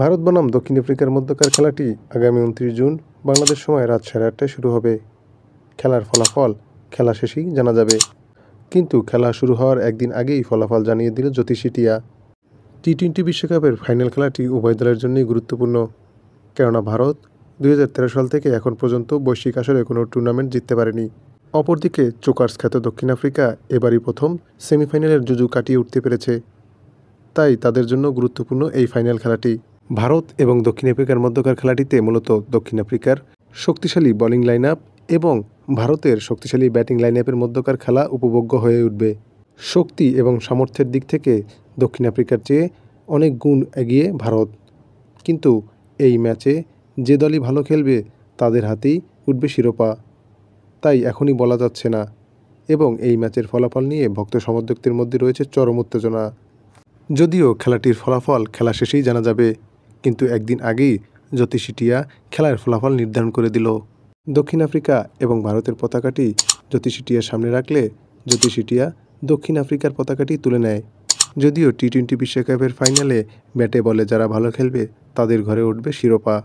ভারত বনাম দক্ষিণ আফ্রিকার মধ্যকার খেলাটি আগামী উনত্রিশ জুন বাংলাদেশ সময় রাত সাড়ে আটটায় শুরু হবে খেলার ফলাফল খেলা শেষেই জানা যাবে কিন্তু খেলা শুরু হওয়ার একদিন আগেই ফলাফল জানিয়ে দিল জ্যোতিষী টিয়া টি টোয়েন্টি বিশ্বকাপের ফাইনাল খেলাটি উভয় দলের জন্যই গুরুত্বপূর্ণ কেননা ভারত দুই সাল থেকে এখন পর্যন্ত বৈশ্বিক আসরে কোনো টুর্নামেন্ট জিততে পারেনি অপরদিকে চোকার্স খ্যাত দক্ষিণ আফ্রিকা এবারই প্রথম সেমিফাইনালের জুজু কাটিয়ে উঠতে পেরেছে তাই তাদের জন্য গুরুত্বপূর্ণ এই ফাইনাল খেলাটি ভারত এবং দক্ষিণ আফ্রিকার মধ্যকার খেলাটিতে মূলত দক্ষিণ আফ্রিকার শক্তিশালী বোলিং লাইন আপ এবং ভারতের শক্তিশালী ব্যাটিং লাইন আপের মধ্যকার খেলা উপভোগ্য হয়ে উঠবে শক্তি এবং সামর্থ্যের দিক থেকে দক্ষিণ আফ্রিকার চেয়ে অনেক গুণ এগিয়ে ভারত কিন্তু এই ম্যাচে যে দলই ভালো খেলবে তাদের হাতেই উঠবে শিরোপা তাই এখনই বলা যাচ্ছে না এবং এই ম্যাচের ফলাফল নিয়ে ভক্ত সমর্থকদের মধ্যে রয়েছে চরম উত্তেজনা যদিও খেলাটির ফলাফল খেলা শেষেই জানা যাবে কিন্তু একদিন আগেই জ্যোতিষীটিয়া খেলার ফলাফল নির্ধারণ করে দিল দক্ষিণ আফ্রিকা এবং ভারতের পতাকাটি জ্যোতিষীটিয়ার সামনে রাখলে জ্যোতিষীটিয়া দক্ষিণ আফ্রিকার পতাকাটি তুলে নেয় যদিও টি টোয়েন্টি বিশ্বকাপের ফাইনালে ব্যাটে বলে যারা ভালো খেলবে তাদের ঘরে উঠবে শিরোপা